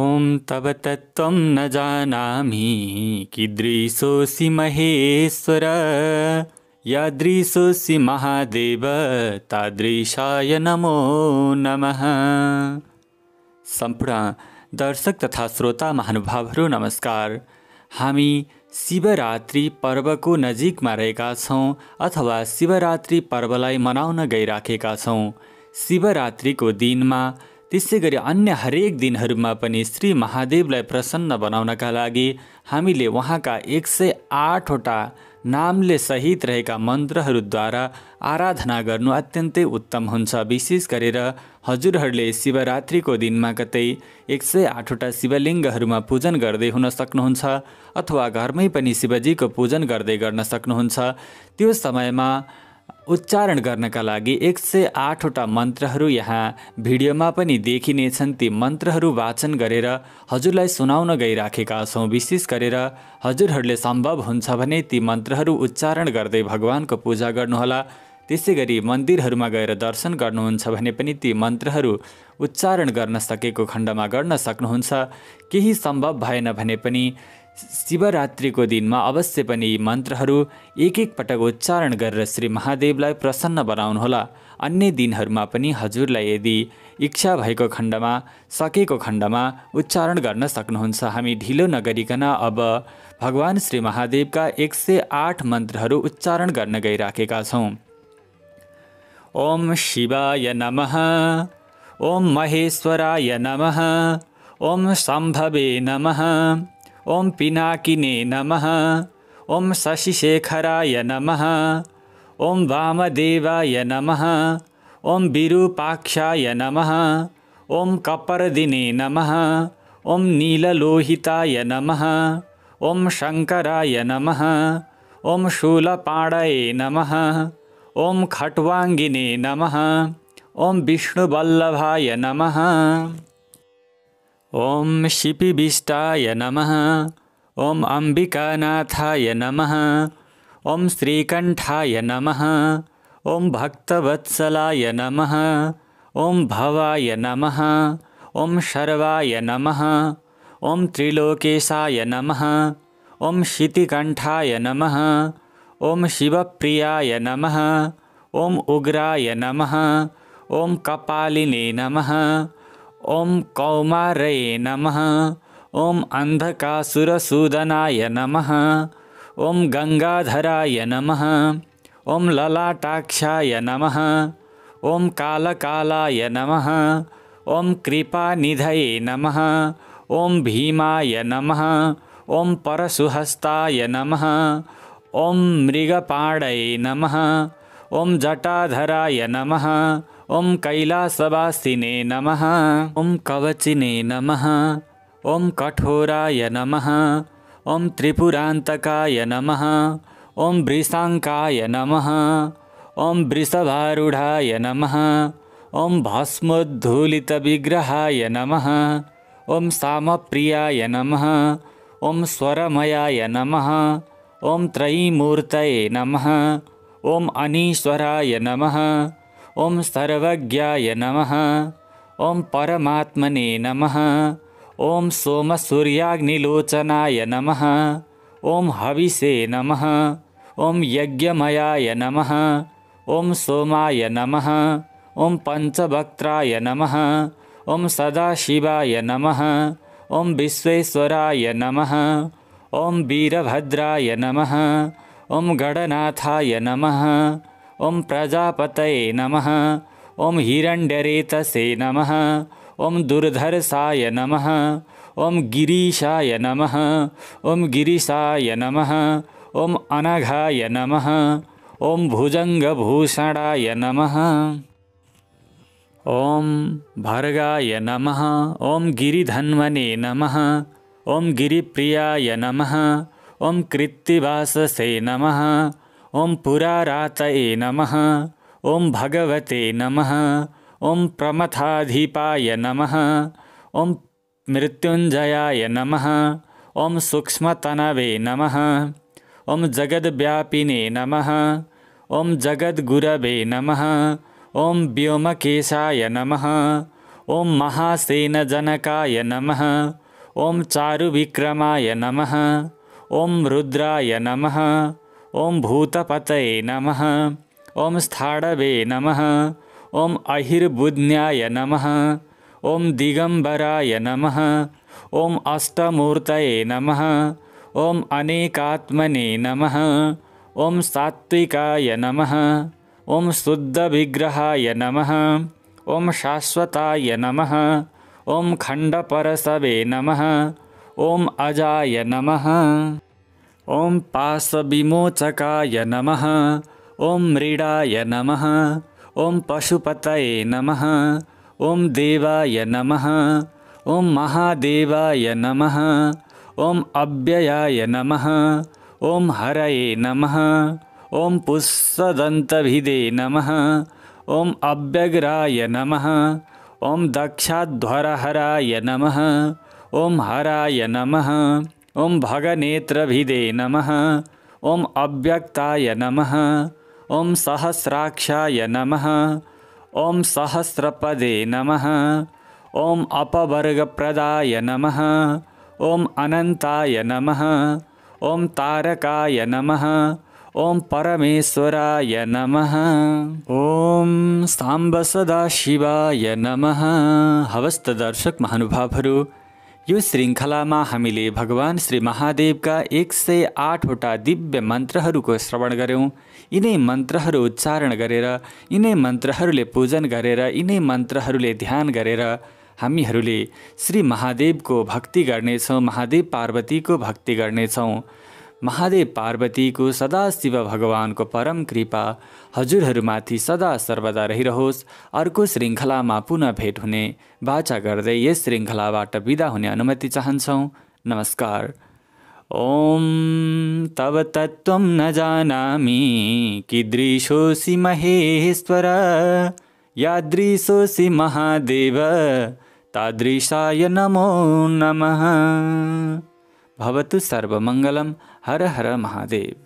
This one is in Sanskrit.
ॐ तव तत्त्वं न जानामि कीदृशोऽसि महेश्वर यादृशोऽसि महादेव तादृशाय नमो नमः सम्पूर्ण दर्शक तथा श्रोता महानुभावहरू नमस्कार हामी शिवरात्रि पर्वको नजिकमा रहेका छौँ अथवा शिवरात्रि पर्वलाई मनाउन गइराखेका छौँ शिवरात्रिको दिनमा त्यसै गरी अन्य हरेक दिनहरूमा पनि श्री महादेवलाई प्रसन्न बनाउनका लागि हामीले उहाँका एक सय आठवटा नामले सहित रहेका मन्त्रहरूद्वारा आराधना गर्नु अत्यन्तै उत्तम हुन्छ विशेष गरेर हजुरहरूले शिवरात्रिको दिनमा कतै एक सय आठवटा शिवलिङ्गहरूमा पूजन गर्दै हुन सक्नुहुन्छ अथवा घरमै पनि शिवजीको पूजन गर्दै गर्न सक्नुहुन्छ त्यो समयमा उच्चारण गर्नका लागि एक सय आठवटा मन्त्रहरू यहाँ भिडियोमा पनि देखिनेछन् ती मन्त्रहरू वाचन गरेर हजुरलाई सुनाउन गइराखेका छौँ विशेष गरेर हजुरहरूले सम्भव हुन्छ भने ती मन्त्रहरू उच्चारण गर्दै भगवान्को पूजा गर्नुहोला त्यसै गरी मन्दिरहरूमा गएर दर्शन गर्नुहुन्छ भने पनि ती मन्त्रहरू उच्चारण गर्न सकेको खण्डमा गर्न सक्नुहुन्छ केही सम्भव भएन भने पनि शिवरात्रिको दिनमा अवश्य पनि यी मन्त्रहरू एक एक पटक उच्चारण गरेर श्री महादेवलाई प्रसन्न बनाउनुहोला अन्य दिनहरूमा पनि हजुरलाई यदि इच्छा भएको खण्डमा सकेको खण्डमा उच्चारण गर्न सक्नुहुन्छ हामी ढिलो नगरिकन अब भगवान् श्री महादेवका एक सय आठ मन्त्रहरू उच्चारण गर्न गइराखेका छौँ ओम शिवाय नमः ओम महेश्वराय नमः ओम सम्भवे नमः ॐ पिनाकिने नमः ॐ शशिशेखराय नमः ॐ वामदेवाय नमः ॐ विरूपाक्षाय नमः ॐ कपर्दिने नमः ॐ नीललोहिताय नमः ॐ शङ्कराय नमः ॐ शूलपाणये नमः ॐ खट्वाङ्गिने नमः ॐ विष्णुवल्लभाय नमः ॐ शिपिबिष्टाय नमः ॐ अम्बिकानाथाय नमः ॐ श्रीकण्ठाय नमः ॐ भक्तवत्सलाय नमः ॐ भवाय नमः ॐ शर्वाय नमः ॐ त्रिलोकेशाय नमः ॐ शितिकण्ठाय नमः ॐ शिवप्रियाय नमः ॐ उग्राय नमः ॐ कपालिने नमः ॐ कौमारये नमः ॐ अन्धकासुरसूदनाय नमः ॐ गङ्गाधराय नमः ॐ ललाटाक्षाय नमः ॐ कालकालाय नमः ॐ कृपानिधये नमः ॐ भीमाय नमः ॐ परशुहस्ताय नमः ॐ मृगपाणये नमः ॐ जटाधराय नमः ॐ कैलासवासिने नमः ॐ कवचिने नमः ॐ कठोराय नमः ॐ त्रिपुरान्तकाय नमः ॐ वृषाङ्काय नमः ॐ वृषभारूढाय नमः ॐ भस्मोद्धूलितविग्रहाय नमः ॐ सामप्रियाय नमः ॐ स्वरमयाय नमः ॐ त्रयीमूर्तये नमः ॐ अनीश्वराय नमः ॐ सर्वज्ञाय नमः ॐ परमात्मने नमः ॐ सोमसूर्याग्निलोचनाय नमः ॐ हविषे नमः ॐ यज्ञमयाय नमः ॐ सोमाय नमः ॐ पञ्चभक्त्राय नमः ॐ सदाशिवाय नमः ॐ विश्वेश्वराय नमः ॐ वीरभद्राय नमः ॐ गणनाथाय नमः ॐ प्रजापतये नमः ॐ हिरण्डरेतसे नमः ॐ दुर्धर्षाय नमः ॐ गिरीशाय नमः ॐ गिरिशाय नमः ॐ अनघाय नमः ॐ भुजङ्गभूषणाय नमः ॐ भर्गाय नमः ॐ गिरिधन्वने नमः ॐ गिरिप्रियाय नमः ॐ कृत्तिवाससे नमः ॐ पुरारातये नमः ॐ भगवते नमः ॐ प्रमथाधिपाय नमः ॐ मृत्युञ्जयाय नमः ॐ सूक्ष्मतनवे नमः ॐ जगद्व्यापिने नमः ॐ जगद्गुरवे नमः ॐ व्योमकेशाय नमः ॐ महासेनजनकाय नमः ॐ चारुविक्रमाय नमः ॐ रुद्राय नमः ॐ भूतपतये नमः ॐ स्थाडवे नमः ॐ अहिर्बुध्न्याय नमः ॐ दिगम्बराय नमः ॐ अष्टमूर्तये नमः ॐ अनेकात्मने नमः ॐ सात्विकाय नमः ॐ शुद्धविग्रहाय नमः ॐ शाश्वताय नमः ॐ खण्डपरसवे नमः ॐ अजाय नमः ॐ पाशविमोचकाय नमः ॐ म्रीडाय नमः ॐ पशुपतये नमः ॐ देवाय नमः ॐ महादेवाय नमः ॐ अव्ययाय नमः ॐ हरये नमः ॐ पुषदन्तभिदे नमः ॐ अव्यग्राय नमः ॐ दक्षाध्वरहराय नमः ॐ हराय नमः ॐ भगनेत्रभिदे नमः ॐ अव्यक्ताय नमः ॐ सहस्राक्षाय नमः ॐ सहस्रपदे नमः ॐ अपवर्गप्रदाय नमः ॐ अनन्ताय नमः ॐ तारकाय नमः ॐ परमेश्वराय नमः ॐ साशिवाय नमः हवस्तदर्शकमहानुभा यो श्रृङ्खलामा हामीले भगवान श्री महादेवका एक सय आठवटा दिव्य मन्त्रहरूको श्रवण गऱ्यौँ यिनै मन्त्रहरू उच्चारण गरेर यिनै मन्त्रहरूले पूजन गरेर यिनै मन्त्रहरूले ध्यान गरेर हामीहरूले श्री महादेवको भक्ति गर्नेछौँ महादेव पार्वतीको भक्ति गर्नेछौँ महादेव पार्वतीको सदा शिव भगवानको परम कृपा हजुरहरूमाथि सदा सर्वदा रहिरहोस् अर्को श्रृङ्खलामा पुनः भेट हुने बाचा गर्दै यस श्रृङ्खलाबाट बिदा हुने अनुमति चाहन्छौँ नमस्कार ॐ तव तत्त्वं न जानामि कीदृशोऽसि महेश्वर यादृशोऽसि महादेव तादृशाय नमो नमः भवतु सर्वमङ्गलम् हर हर महादेव